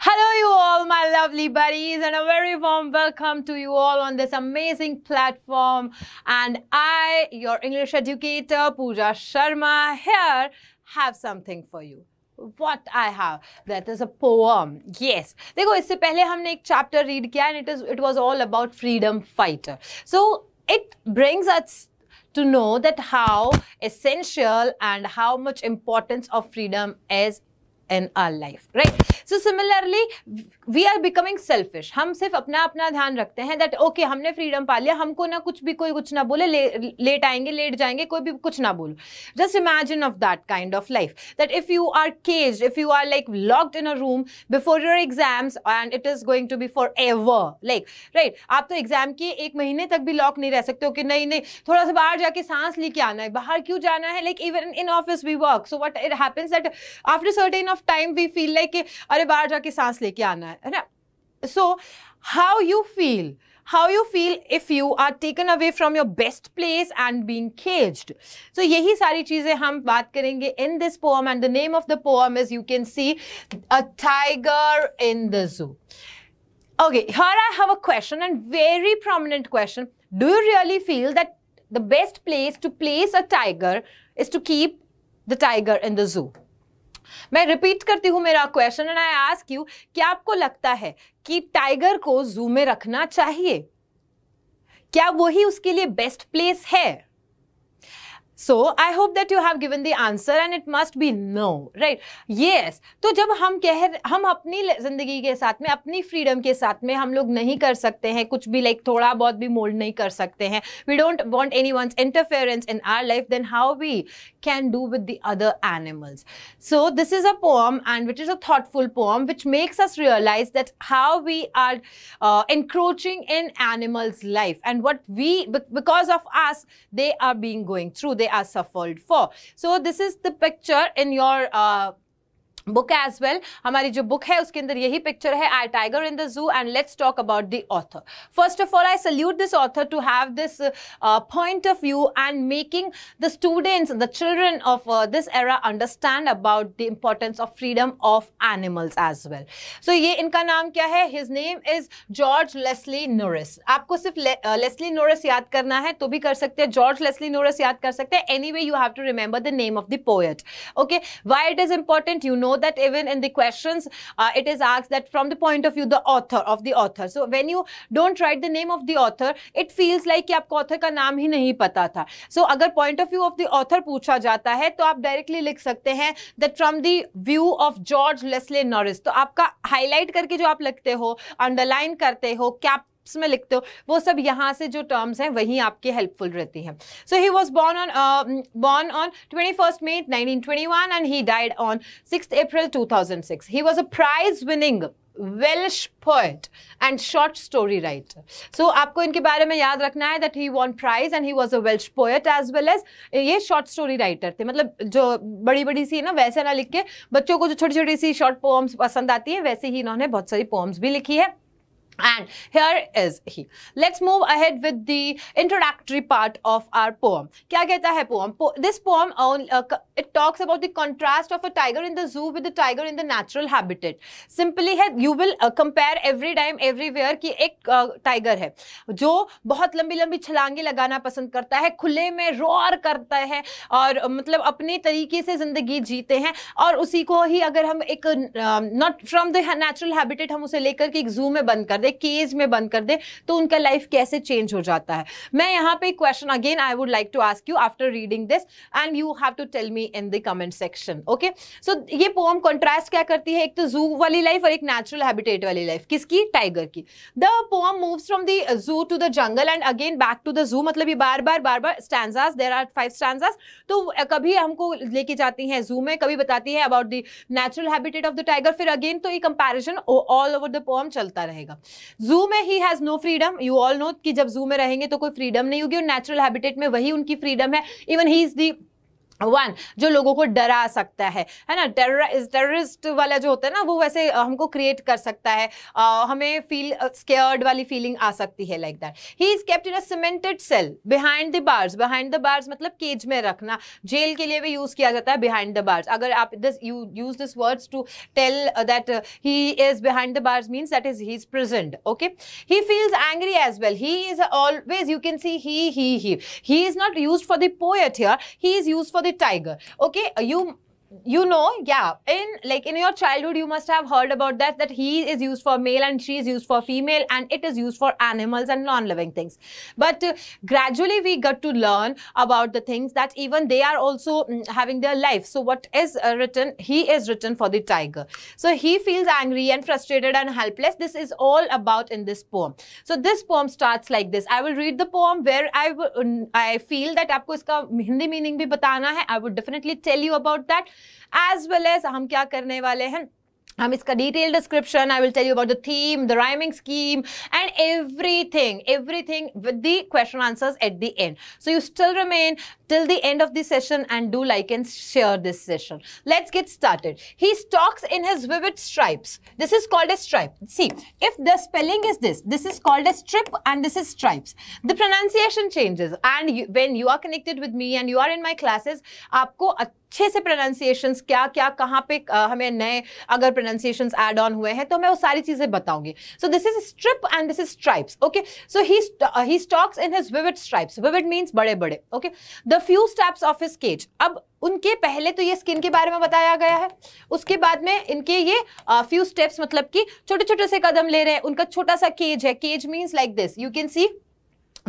Hello, you all, my lovely buddies, and a very warm welcome to you all on this amazing platform. And I, your English educator, Pooja Sharma, here have something for you. What I have that is a poem. Yes. देखो इससे पहले हमने एक chapter read किया and it is it was all about freedom fighter so it brings to know that how essential and how much importance of freedom is in our life right so similarly we are becoming selfish हम सिर्फ अपना अपना ध्यान रखते हैं that okay okay, हमने freedom पा लिया हमको ना कुछ भी कोई कुछ ना बोले ले, लेट आएंगे लेट जाएंगे कोई भी कुछ ना बोलो just imagine of that kind of life that if you are cage if you are like locked in a room before your exams and it is going to be forever like right आप तो exam के एक महीने तक भी lock नहीं रह सकते हो कि नहीं नहीं थोड़ा सा बाहर जाके सांस लेके आना है बाहर क्यों जाना है like even in office we work so what it happens that after certain of time we feel like अरे बाहर जाके सांस लेके आना है ना so how you feel how you feel if you are taken away from your best place and being caged so यही सारी चीजें हम बात करेंगे in this poem and the name of the poem is you can see a tiger in the zoo okay here I have a question and very prominent question do you really feel that the best place to place a tiger is to keep the tiger in the zoo मैं repeat करती हूं मेरा question and I ask you क्या आपको लगता है कि tiger को जू में रखना चाहिए क्या वही उसके लिए बेस्ट प्लेस है so I hope that you have given the answer and it must be no right yes तो जब हम कह हम अपनी ज़िंदगी के साथ में अपनी फ्रीडम के साथ में हम लोग नहीं कर सकते हैं कुछ भी लाइक like, थोड़ा बहुत भी मोल्ड नहीं कर सकते हैं we don't want any one's interference in our life then how we can do with the other animals so this is a poem and which is a thoughtful poem which makes us realize that how we are encroaching in animals life and what we because of us they are being going through they are suffered for. So this is the picture in your uh, book as well हमारी जो book है उसके अंदर यही picture है a tiger in the zoo and let's talk about the author first of all I salute this author to have this point of view and making the students the children of this era understand about the importance of freedom of animals as well so ये इनका नाम क्या है his name is George Leslie nourish आपको सिर्फ Leslie nourish uh, याद करना है तो भी कर सकते हैं जॉर्ज लेस्ली नोरिस याद कर सकते हैं anyway you have to remember the name of the poet okay why it is important you know that even in the questions, uh, it is asked that from the point of view the author of the author. So when you don't write the name of the author, it feels like ki aapko author ka naam hi nahi pata tha so, agar point of view of the author pucha jata hai to aap directly likh sakte hain that from the view of george lesley norris to aapka highlight karke jo aap likhte ho underline karte ho cap script में लिखते हो वो सब यहाँ से जो terms हैं वही आपके हेल्पफुल रहती हैं so he was born on born on twenty first May nineteen twenty one and he died on six April two thousand six he was a prize winning Welsh poet and short story writer. So आपको इनके बारे में याद रखना है that he won prize and he was a Welsh poet as well as ये short story writer थे मतलब जो बड़ी बड़ी सी है ना वैसे ना लिख के बच्चों को जो छोटी छोटी सी short poems पसंद आती है वैसे ही इन्होंने बहुत सारी poems भी लिखी है And here is he. Let's move ahead with the introductory part of our poem. kya kehta hai poem? Po this poem uh, it talks about the contrast of a tiger in the zoo with the tiger in the natural habitat. Simply hai you will uh, compare every time everywhere ki ek uh, tiger hai jo bahut lambi lambi chhalange lagana pasand karta hai khule mein roar karta hai aur uh, मतलब अपने तरीके से जिंदगी जीते हैं और उसी को ही अगर हम एक not from the natural habitat हम उसे लेकर के एक जू में बंद कर दें दे केज में बंद कर दे तो उनका लाइफ कैसे चेंज हो जाता है मैं यहाँ पे question again I would like to ask you after reading this and you have to tell me in the comment section okay so ये पोम कॉन्ट्रास्ट क्या करती है एक तो जू वाली लाइफ और एक नेचुरल हैबिटेट वाली लाइफ किसकी टाइगर की the poem moves from the zoo to the jungle and again back to the zoo मतलब ये बार बार बार बार stanzas there are five stanzas तो कभी हमको लेके जाती हैं जू में कभी बताती है about the natural habitat of the tiger फिर अगेन तो ये comparison all over the poem चलता रहेगा जू में he has no freedom you all know कि जब जू में रहेंगे तो कोई फ्रीडम नहीं होगी और नेचुरल हैबिटेट में वही उनकी फ्रीडम है even he is the one जो लोगों को डरा सकता है है ना टेर टेररिस्ट वाला जो होता है ना वो वैसे हमको क्रिएट कर सकता है आ, हमें फील स्केयर्ड वाली फीलिंग आ सकती है like that he is kept in a cemented cell behind the bars behind the bars मतलब केज में रखना जेल के लिए भी यूज़ किया जाता है बिहाइंड द बार्स अगर आप this use this words to tell that he is behind the bars means that is he is present okay he feels angry as well he is always you can see he he he he is not use for the poet here he is use for the tiger. Okay, you you know yeah in like in your childhood you must have heard about that that he is used for male and she is used for female and it is used for animals and non-living things but uh, gradually we got to learn about the things that even they are also mm, having their life so what is uh, written he is written for the tiger so he feels angry and frustrated and helpless this is all about in this poem so this poem starts like this i will read the poem where i i feel that aapko iska hindi meaning bhi batana hai i would definitely tell you about that as well as हम क्या करने वाले हैं um, its detailed description. I will tell you about the theme, the rhyming scheme, and everything, everything with the question answers at the end. So you still remain till the end of the session and do like and share this session. Let's get started. He stalks in his vivid stripes. This is called a stripe. See, if the spelling is this, this is called a strip and this is stripes. The pronunciation changes and you, when you are connected with me and you are in my classes, आपको अच्छे से pronunciations क्या क्या कहाँ पे हमें नए अगर प्रोनाउंसिएशन एड ऑन हुए हैं तो मैं वो सारी चीजें बताऊंगी so this is strip and this is stripes okay so he stalks in his vivid stripes vivid means बड़े बड़े okay the few steps of his cage अब उनके पहले तो ये स्किन के बारे में बताया गया है उसके बाद में इनके ये फ्यू uh, स्टेप्स मतलब कि छोटे छोटे से कदम ले रहे हैं उनका छोटा सा केज है cage means like this you can see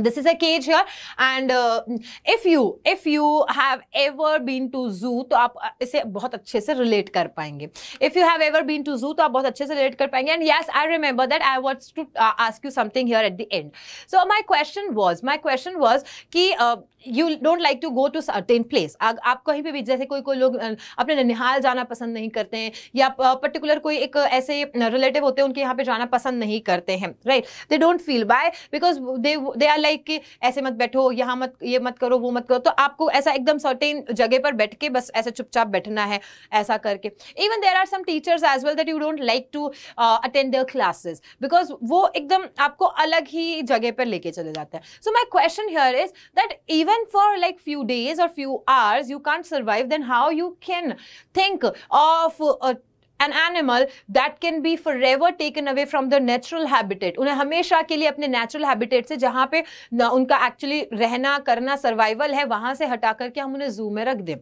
this is a cage here and uh, if you if you have ever been to zoo to aap ise bahut acche se relate kar payenge if you have ever been to zoo to aap bahut acche se relate kar payenge and yes I remember that I was to uh, ask you something here at the end so my question was my question was ki uh, you don't like to go to certain place आप कहीं पे भी जैसे कोई कोई लोग अपने ननिहाल जाना पसंद नहीं करते हैं या पर्टिकुलर कोई एक ऐसे रिलेटिव होते हैं उनके यहाँ पे जाना पसंद नहीं करते हैं right they don't feel by because they they are like कि ऐसे मत बैठो यहाँ मत ये मत करो वो मत करो तो आपको ऐसा एकदम सर्टेन जगह पर बैठ के बस ऐसे चुपचाप बैठना है ऐसा करके even there are some teachers as well that you don't like to attend their classes because वो एकदम आपको अलग ही जगह पर लेके चले जाते हैं so my question here is that even even for like few days or few hours you can't survive then how you can think of a an animal that can be forever taken away from the natural habitat उन्हें हमेशा के लिए अपने natural habitat से जहाँ पे उनका actually रहना करना सर्वाइवल है वहाँ से हटा करके हम उन्हें जू में रख दें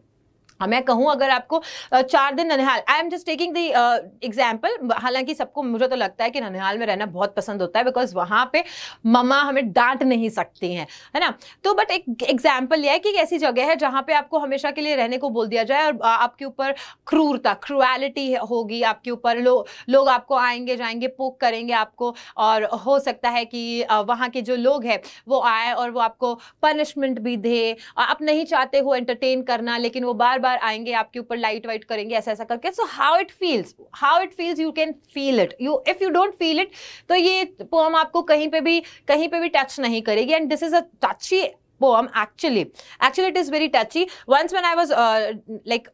हाँ, मैं कहूँ अगर आपको चार दिन ननिहाल I am just taking the example हालांकि सबको मुझे तो लगता है कि ननिहाल में रहना बहुत पसंद होता है बिकॉज वहाँ पे ममा हमें डांट नहीं सकती हैं है ना तो बट एक एग्जाम्पल यह है कि एक ऐसी जगह है जहाँ पे आपको हमेशा के लिए रहने को बोल दिया जाए और आपके ऊपर क्रूरता क्रुअलिटी होगी आपके ऊपर लो, लोग आपको आएंगे जाएंगे पोक करेंगे आपको और हो सकता है कि वहाँ के जो लोग हैं वो आए और वो आपको पनिशमेंट भी दे आप नहीं चाहते हो एंटरटेन करना लेकिन वो बार बार बार आएंगे आपके ऊपर लाइट वाइट करेंगे ऐसा ऐसा करके so how it feels how it feels you can feel it you if you don't feel it तो ये पोम आपको कहीं पे भी कहीं पे भी टच नहीं करेगी and this is a touchy poem actually actually it is very touchy once when I was like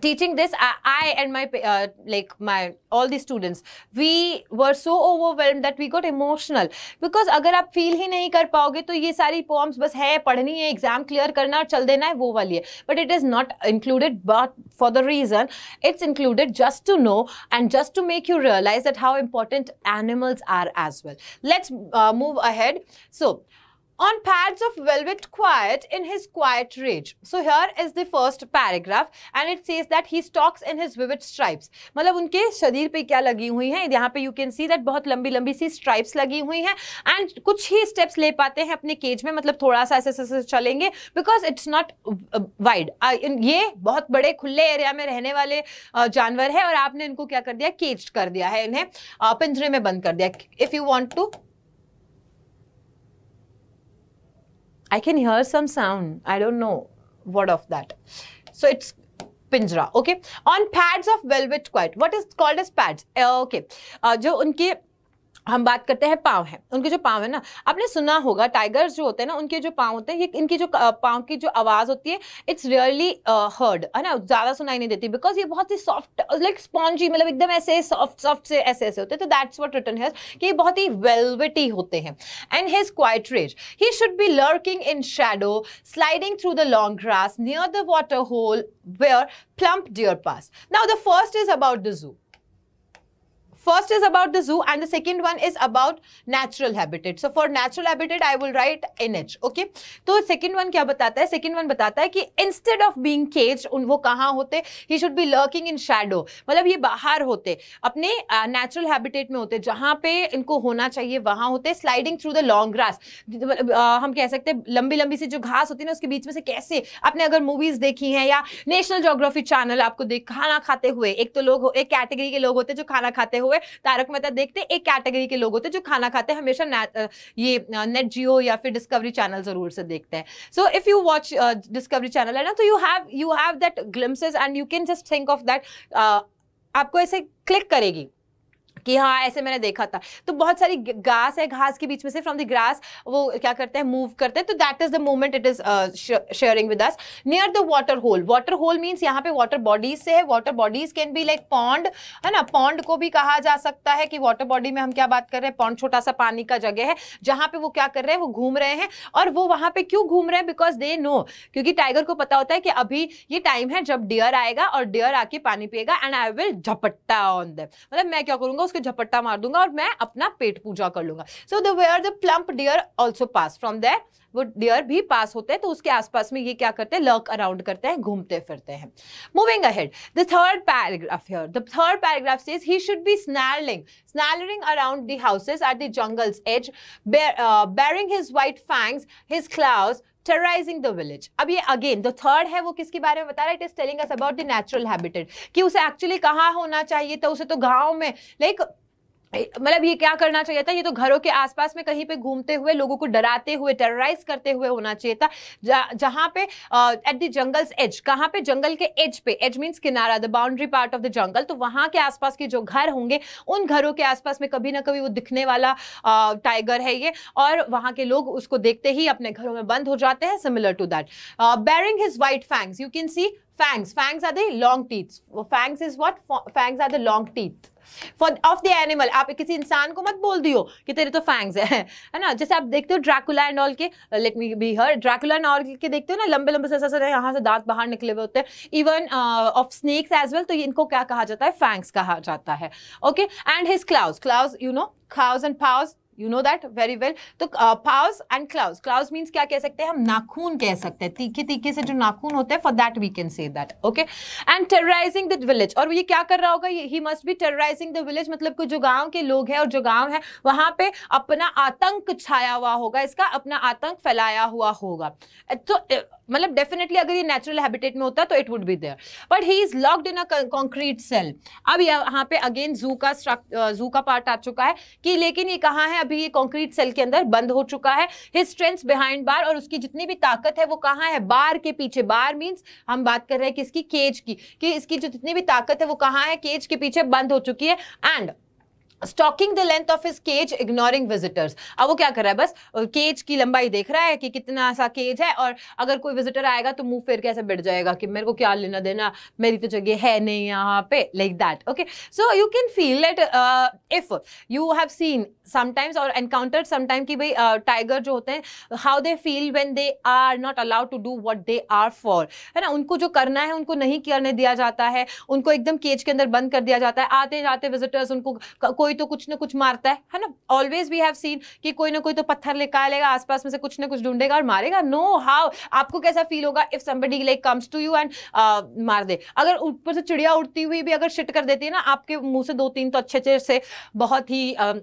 teaching this i, and my uh, like my all the students we were so overwhelmed that we got emotional because agar aap feel hi nahi kar paoge to ye sari poems bas hai padhni hai exam clear karna aur chal dena hai wo wali hai but it is not included but for the reason it's included just to know and just to make you realize that how important animals are as well let's uh, move ahead so on pads of velvet quiet in his quiet rage. So here is the first paragraph and it says that he stalks in his vivid stripes. matlab unke sharir pe kya lagi hui हैं yahan pe you can see that bahut lambi lambi si stripes lagi hui हैं and kuch hi steps le pate hain apne cage mein matlab thoda sa aise aise chalenge because it's not wide. ये बहुत बड़े खुले area में रहने वाले जानवर है और आपने इनको क्या कर दिया केज्ड कर दिया है इन्हें pinjre mein band kar diya if you want to I can hear some sound. I don't know what of that. So it's pinjra. Okay. On pads of velvet quite. What is called as pads? Eh, okay. Uh, jo unke, हम बात करते हैं पाँव है उनके जो पाँव है ना आपने सुना होगा टाइगर्स जो होते हैं ना उनके जो पाँव होते हैं ये इनकी जो पाँव की जो आवाज़ होती है इट्स रियली हर्ड है ना ज़्यादा सुनाई नहीं देती बिकॉज ये बहुत ही सॉफ्ट लाइक स्पॉन्जी मतलब एकदम ऐसे सॉफ्ट सॉफ्ट से ऐसे ऐसे होते हैं तो दैट्स वॉट रिटर्न हैज कि ये बहुत ही वेलवेटी होते हैं and his quiet rage he should be lurking in shadow sliding through the long grass near the water hole where plump deer pass now the first is about the zoo First is about the zoo and the second one is about natural habitat. So for natural habitat, I will write NH. Okay. to so second one kya batata hai Second one batata hai ki instead of being caged, un wo kahan hote He should be lurking in shadow. मतलब ये बाहर होते अपने natural habitat mein hote jahan pe inko hona chahiye wahan hote sliding through the long grass. hum keh sakte hain lambi lambi C jo ghas hoti hai na uske beech mein se kaise apne agar movies dekhi hain ya national geography channel aapko dekh khana khate hue ek to log ek category ke log hote jo khana khate hue हुए तारक मेहता देखते एक category के लोग होते जो खाना खाते हैं हमेशा ये नेट जियो या फिर डिस्कवरी चैनल जरूर से देखते हैं so if you watch Discovery Channel है ना तो you have you have that glimpse and you can just think of that आपको ऐसे क्लिक करेगी कि हाँ ऐसे मैंने देखा था तो बहुत सारी घास है घास के बीच में से फ्रॉम द ग्रास वो क्या करते हैं मूव करते हैं तो that is the moment it is sharing with us near the water hole water hole means यहाँ पे वाटर बॉडीज से है water bodies can be like pond है ना पॉन्ड को भी कहा जा सकता है कि वाटर बॉडी में हम क्या बात कर रहे हैं पॉन्ड छोटा सा पानी का जगह है जहां पे वो क्या कर रहे हैं वो घूम रहे हैं और वो वहां पे क्यों घूम रहे हैं बिकॉज दे नो क्योंकि टाइगर को पता होता है कि अभी ये टाइम है जब डियर आएगा और डियर आके पानी पिएगा एंड आई विल झपट्टा ऑन दैम मतलब मैं क्या करूंगा उसके उसको झपट्टा मार दूंगा और मैं अपना पेट पूजा कर लूंगा so the where the plump deer also pass from there वो डियर भी पास होते हैं तो उसके आसपास में ये क्या करते हैं लर्क अराउंड करते हैं घूमते फिरते हैं moving ahead the third paragraph here the third paragraph says he should be snarling snarling around the houses at the jungle's edge baring his white fangs his claws terrorising the village अब ये again the third है वो किसके बारे में बता रहा है it is telling us about the natural habitat कि उसे एक्चुअली कहाँ होना चाहिए तो उसे तो गाँव में लाइक like, मतलब ये क्या करना चाहिए था ये तो घरों के आसपास में कहीं पे घूमते हुए लोगों को डराते हुए टेरराइज करते हुए होना चाहिए था जहां पे एट द जंगल्स एज कहाँ पे जंगल के एज पे एज मींस किनारा the boundary part of the jungle तो वहां के आसपास के जो घर होंगे उन घरों के आसपास में कभी ना कभी वो दिखने वाला टाइगर है ये और वहां के लोग उसको देखते ही अपने घरों में बंद हो जाते हैं similar to that baring his white fangs you can see fangs fangs are the long teeth fangs is what fangs are the long teeth for of the animal आप किसी इंसान को मत बोल दियो कि तेरे तो फैंग्स है है ना जैसे आप देखते हो ड्रैकुला एंड ऑल के लेट मी बी हर ड्रैकुला एंड ऑल के देखते हो ना लंबे लंबे से ऐसा यहाँ से दांत बाहर निकले हुए होते हैं even of snakes as well तो इनको क्या कहा जाता है फैंग्स कहा जाता है okay and his claws claws you know claws and paws you know that very well तो paws and claws claws means क्या कह सकते हैं हम नाखून कह सकते हैं तीखे तीखे से जो नाखून होते हैं for that we can say that okay and terrorising the village और ये क्या कर रहा होगा he must be terrorising the village मतलब कि जो गांव के लोग हैं और जो गांव है वहां पे अपना आतंक छाया हुआ होगा इसका अपना आतंक फैलाया हुआ होगा तो मतलब डेफिनेटली अगर ये नेचुरल हैबिटेट में होता तो it would be there but he is locked in a concrete cell अब यहाँ पे अगेन जू का जू का पार्ट आ चुका है कि लेकिन ये कहाँ है अभी ये कॉन्क्रीट सेल के अंदर बंद हो चुका है हिज स्ट्रेंथ बिहाइंड बार और उसकी जितनी भी ताकत है वो कहाँ है बार के पीछे बार मीन्स हम बात कर रहे हैं कि इसकी केज की कि इसकी जो जितनी भी ताकत है वो कहाँ है केज के पीछे बंद हो चुकी है and stalking the length of his cage ignoring visitors अब वो क्या कर रहा है बस केज की लंबाई देख रहा है कि कितना सा केज है और अगर कोई विजिटर आएगा तो मुंह फिर कैसे बैठ जाएगा कि मेरे को क्या लेना देना मेरी तो जगह है नहीं यहाँ पे like that okay so you can feel that if you have seen sometimes और एनकाउंटर समटाइम कि भाई टाइगर uh, जो होते हैं how they feel when they are not allowed to do what they are for है ना उनको जो करना है उनको नहीं करने दिया जाता है उनको एकदम केज के अंदर बंद कर दिया जाता है आते जाते विजिटर्स उनको कोई तो कुछ ना कुछ मारता है है ना ऑलवेज वी हैव सीन कि कोई ना कोई तो पत्थर निकालेगा आसपास में से कुछ ना कुछ ढूंढेगा और मारेगा नो no, हाउ आपको कैसा फील होगा if somebody like comes to you and मार दे अगर ऊपर से चिड़िया उड़ती हुई भी अगर शिट कर देती है ना आपके मुंह से दो तीन तो अच्छे अच्छे से बहुत ही uh,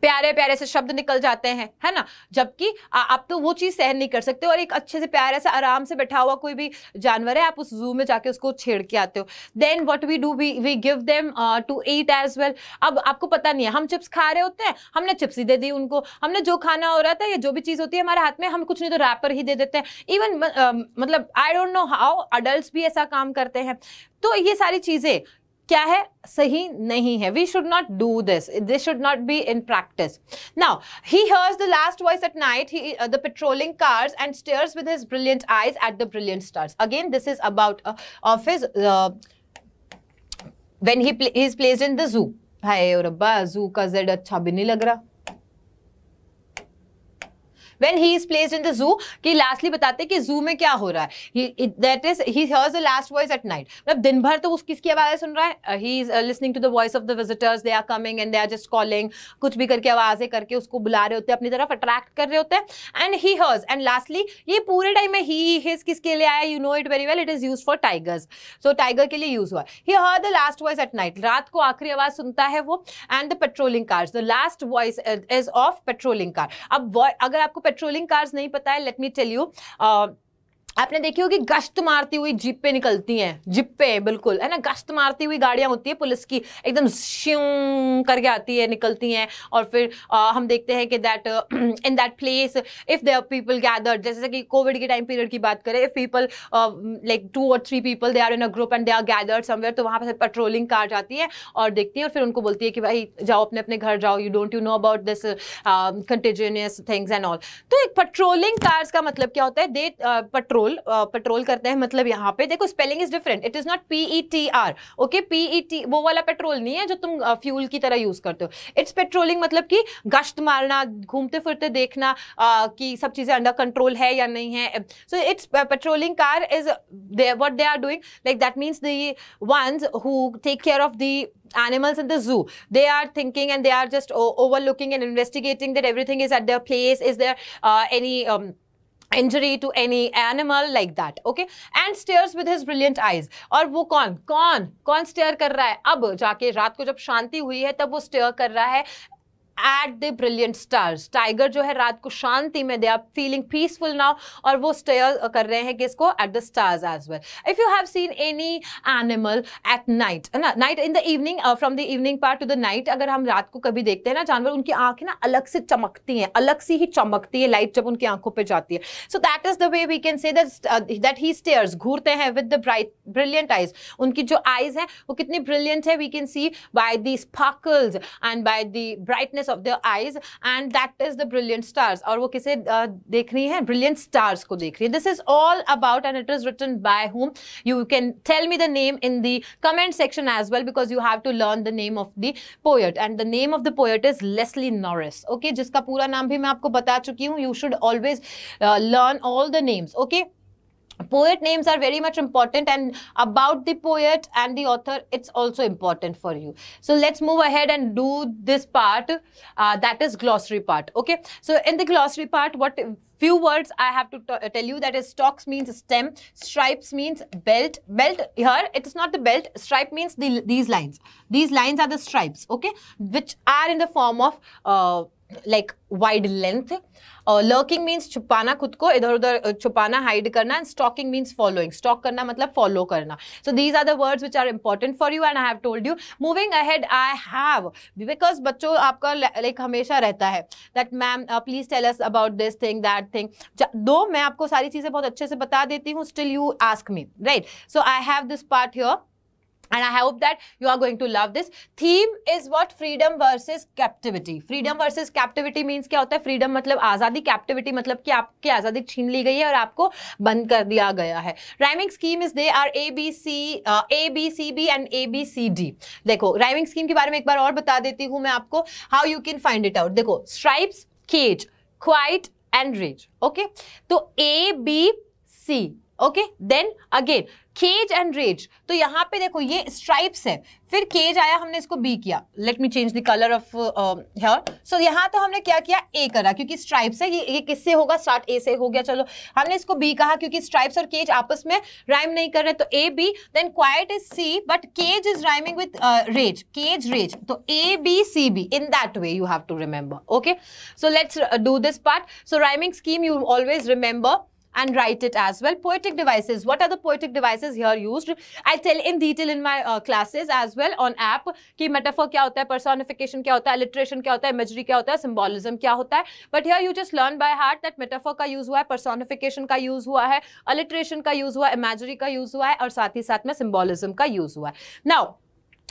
प्यारे प्यारे से शब्द निकल जाते हैं है ना जबकि आप तो वो चीज़ सहन नहीं कर सकते और एक अच्छे से प्यारे से आराम से बैठा हुआ कोई भी जानवर है आप उस जू में जाके उसको छेड़ के आते हो then what we do we we give them to eat as well अब आपको पता नहीं है हम चिप्स खा रहे होते हैं हमने चिप्स ही दे दी उनको हमने जो खाना हो रहा था या जो भी चीज़ होती है हमारे हाथ में हम कुछ नहीं तो रैपर ही दे देते हैं इवन uh, मतलब I don't know how adult भी ऐसा काम करते हैं तो ये सारी चीज़ें क्या है सही नहीं है we should not do this this should not be in practice now he hears the last voice at night he the patrolling cars and stares with his brilliant eyes at the brilliant stars again this is about of his when he is placed in the zoo हाय रब्बा जू का Z अच्छा भी नहीं लग रहा when he is placed in the zoo की लास्टली बताते कि जू में क्या हो रहा है लास्ट वॉइस एट नाइट मतलब दिन भर तो उस किसकी आवाज़ सुन रहा है he is listening to the voice of the visitors they are coming and they are just calling कुछ भी करके आवाज़ें करके उसको बुला रहे होते हैं अपनी तरफ अट्रैक्ट कर रहे होते हैं and he hears and lastly ये पूरे टाइम में ही हिज किसके लिए आया you know it very well it is use for tigers so tiger के लिए यूज हुआ he hear the last voice at night रात को आखिरी आवाज सुनता है वो and the patrolling cars the last voice is of patrolling car अब अगर आपको पेट्रोलिंग कार्स नहीं पता है लेट मी टेल यू आपने देखी होगी गश्त मारती हुई जीपे निकलती हैं जिपे बिल्कुल है ना गश्त मारती हुई गाड़ियां होती है पुलिस की एकदम श्यू करके आती है निकलती हैं और फिर आ, हम देखते हैं कि that in that place if there people gather जैसे कि कोविड के टाइम पीरियड की बात करें इफ़ पीपल लाइक टू और three people they are in a group and they are gathered somewhere तो वहाँ पर पेट्रोलिंग कार जाती है और देखती है और फिर उनको बोलती है कि भाई जाओ अपने अपने घर जाओ you don't you know about this contagious things and all तो एक पेट्रोलिंग कार्स का मतलब क्या होता है they patrol patrol patrol uh, करते हैं मतलब यहाँ पे देखो spelling is different it is not P E T R okay P E T वो वाला पेट्रोल नहीं है जो तुम फ्यूल uh, की तरह यूज करते हो इट्स पेट्रोलिंग मतलब कि गश्त मारना घूमते फिरते देखना uh, कि सब चीजें अंडर कंट्रोल है या नहीं है so it's patrolling car is they what they are doing like that means the ones who take care of the animals in the zoo they are thinking and they are just overlooking and investigating that everything is at their place is there uh, any um, injury to any animal like that okay and stares with his brilliant eyes और वो कौन कौन कौन stair कर रहा है अब जाके रात को जब शांति हुई है तब वो स्टेयर कर रहा है at the brilliant stars tiger जो है रात को शांति में they are feeling peaceful now और वो स्टेयर कर रहे हैं कि इसको at the stars as well if you have seen any animal at night है ना night in the evening from the evening part to the night अगर हम रात को कभी देखते हैं ना जानवर उनकी आंखें ना अलग से चमकती हैं अलग सी ही चमकती है लाइट जब उनकी आंखों पर जाती है so that is the way we can say that he stares घूरते हैं with the bright brilliant eyes उनकी जो आइज है वो कितनी ब्रिलियंट है we can see by the sparkles and by the brightness colours of the eyes and that is the brilliant stars और वो किसे देख रही है ब्रिलियंट स्टार्स को देख रही है this is all about and it is written by whom you can tell me the name in the comment section as well because you have to learn the name of the poet and the name of the poet is Leslie Norris okay जिसका पूरा नाम भी मैं आपको बता चुकी हूँ you should always learn all the names okay poet names are very much important and about the poet and the author it's also important for you so let's move ahead and do this part uh, that is glossary part okay so in the glossary part what few words i have to uh, tell you that is stocks means stem stripes means belt belt here it is not the belt stripe means the, these lines these lines are the stripes okay which are in the form of uh, like wide length lurking means छुपाना खुद को इधर उधर uh, छुपाना hide करना and stalking means following stalk करना मतलब follow करना so these are the words which are important for you and I have told you moving ahead I have because बच्चों आपका लाइक हमेशा रहता है that ma'am please tell us about this thing that thing दो मैं आपको सारी चीज़ें बहुत अच्छे से बता देती हूँ still you ask me right so I have this part your and i hope that you are going to love this theme is what freedom versus captivity freedom versus captivity means kya hota hai freedom matlab azadi captivity matlab ki aapki azadi छीन li gayi hai aur aapko band kar diya gaya hai rhyming scheme is they are a b c uh, a b c b and a b c d dekho rhyming scheme ke bare mein ek bar aur bata deti hu main aapko how you can find it out dekho stripes cage quiet and rage okay to a b c okay then again cage and rage तो यहां पे देखो ये stripes है फिर cage आया हमने इसको बी किया let me change the colour of here so यहां तो हमने क्या किया ए करा क्योंकि स्ट्राइप्स है ये ये किससे होगा स्टार्ट ए से हो गया चलो हमने इसको बी कहा क्योंकि स्ट्राइप्स और केज आपस में राइम नहीं कर रहे तो A B then quiet is C but cage is rhyming with rage cage rage तो A B C B in that way you have to remember okay so let's do this part so rhyming scheme you always remember and write it as well. Poetic devices. What are the poetic devices here used? I tell in detail in my uh, classes as well on app ki metaphor kya hota hai personification kya hota hai alliteration kya hota hai imagery kya hota hai symbolism kya hota hai But here you just learn by heart that metaphor ka use hua hai personification ka use hua hai alliteration ka use hua है, imagery ka use hua hai aur sath hi sath mein symbolism ka use hua hai Now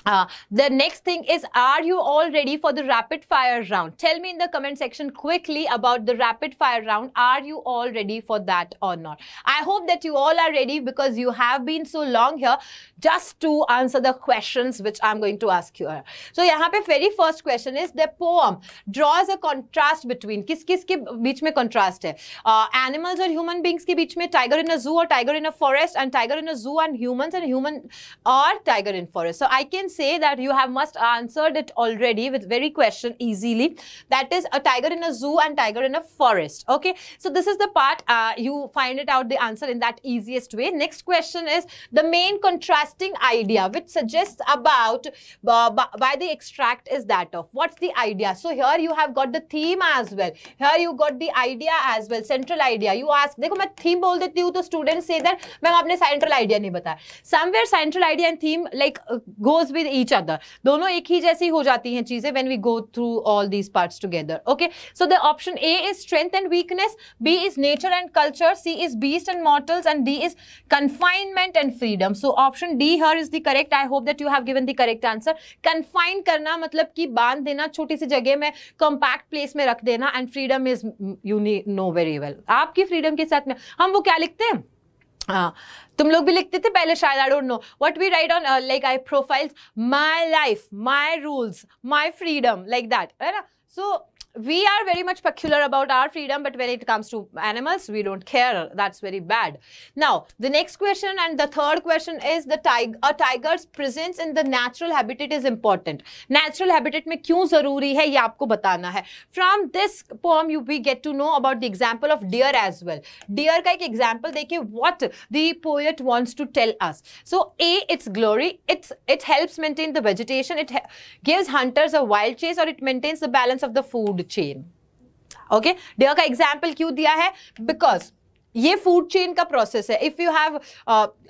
Uh, the next thing is, are you all ready for the rapid fire round? Tell me in the comment section quickly about the rapid fire round. Are you all ready for that or not? I hope that you all are ready because you have been so long here just to answer the questions which I'm going to ask you. So, here पे very first question is the poem draws a contrast between किस किस contrast Uh, animals or human beings के बीच में tiger in a zoo or tiger in a forest and tiger in a zoo and humans and human or tiger in forest. So I can say that you have must answered it already with very question easily. That is a tiger in a zoo and tiger in a forest. Okay. So this is the part uh, you find it out the answer in that easiest way. Next question is the main contrasting idea which suggests about uh, by the extract is that of. What's the idea? So here you have got the theme as well. Here you got the idea as well. Central idea. You ask. देखो मैं theme बोल देती हूँ तो students say that ma'am आपने central idea नहीं बताया. Somewhere central idea and theme like uh, goes with each other दोनों एक ही जैसी हो जाती हैं चीजें when we go through all these parts together okay so the option A is strength and weakness B is nature and culture C is beast and mortals and D is confinement and freedom so option D here is the correct I hope that you have given the correct answer confine करना मतलब कि बांध देना छोटी सी जगह में compact place में रख देना and freedom is you know very well आपकी फ्रीडम के साथ में हम वो क्या लिखते हैं हाँ, तुम लोग भी लिखते थे पहले शायद I don't know what we write on like I profiles my life my rules my freedom like that है ना सो we are very much peculiar about our freedom, but when it comes to animals, we don't care. That's very bad. Now, the next question and the third question is the tiger, a tiger's presence in the natural habitat is important. Natural habitat में क्यों जरूरी है ये आपको बताना है. From this poem, you we get to know about the example of deer as well. Deer का एक example देखिए what the poet wants to tell us. So a its glory, it's it helps maintain the vegetation, it gives hunters a wild chase, or it maintains the balance of the food chain okay deer का example क्यों दिया है because ये food chain का process है if you have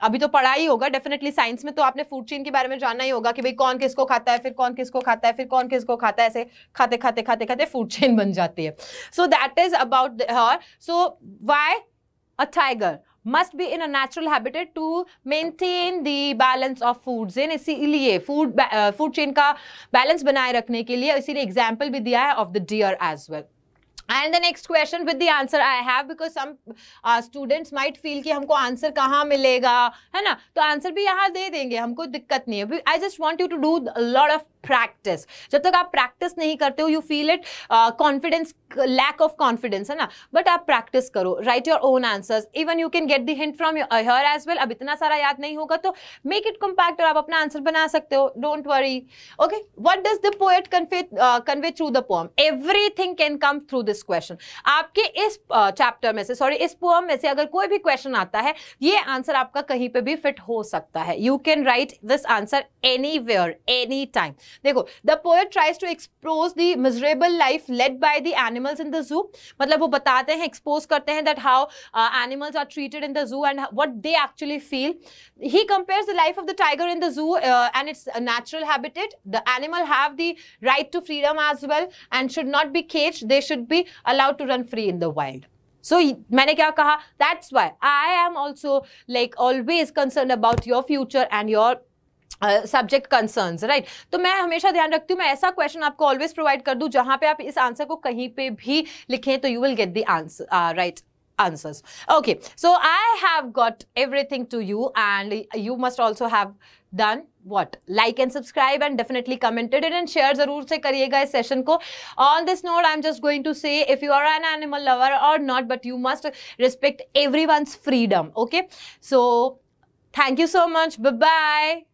अभी तो पढ़ा ही होगा डेफिनेटली साइंस में तो आपने फूड चेन के बारे में जानना ही होगा कि भाई कौन किसको खाता है फिर कौन किसको खाता है फिर कौन किसको खाता है ऐसे खाते खाते खाते खाते फूड चेन बन जाती है so that is about her so why a tiger must be in a natural habitat to maintain the balance of uh, food chain इसीलिए फूड uh, food का बैलेंस बनाए रखने के लिए इसीलिए एग्जाम्पल भी दिया है of the deer as well and the next question with the answer I have because some students might feel कि हमको आंसर कहाँ मिलेगा है ना तो आंसर भी यहाँ दे देंगे हमको दिक्कत नहीं है I just want you to do lot of practice जब तक आप प्रैक्टिस नहीं करते हो you feel it confidence lack of confidence है ना बट आप प्रैक्टिस करो write your own answers even you can get the hint from your as well अब इतना सारा याद नहीं होगा तो मेक इट कम्पैक्ट और आप अपना आंसर बना सकते हो don't worry okay what does the poet convey through the poem everything can come through this question आपके इस चैप्टर uh, में से सॉरी इस पोम में से अगर कोई भी क्वेश्चन आता है ये आंसर आपका कहीं पर भी फिट हो सकता है you can write this answer anywhere any time देखो the poet tries to expose the miserable life led by the animals in the zoo मतलब वो बताते हैं एक्सपोज करते हैं that how animals are treated in the zoo and what they actually feel he compares the life of the tiger in the zoo and its natural habitat the animal have the right to freedom as well and should not be caged they should be allowed to run free in the wild so मैंने क्या कहा that's why I am also like always concerned about your future and your subject concerns right तो मैं हमेशा ध्यान रखती हूँ मैं ऐसा क्वेश्चन आपको ऑलवेज प्रोवाइड कर दूँ जहाँ पे आप इस आंसर को कहीं पे भी लिखें तो you will get the answer right answers okay so i have got everything to you and you must also have done what like and subscribe and definitely commented it and share zarur se kariyega is session ko on this note i'm just going to say if you are an animal lover or not but you must respect everyone's freedom okay so thank you so much bye bye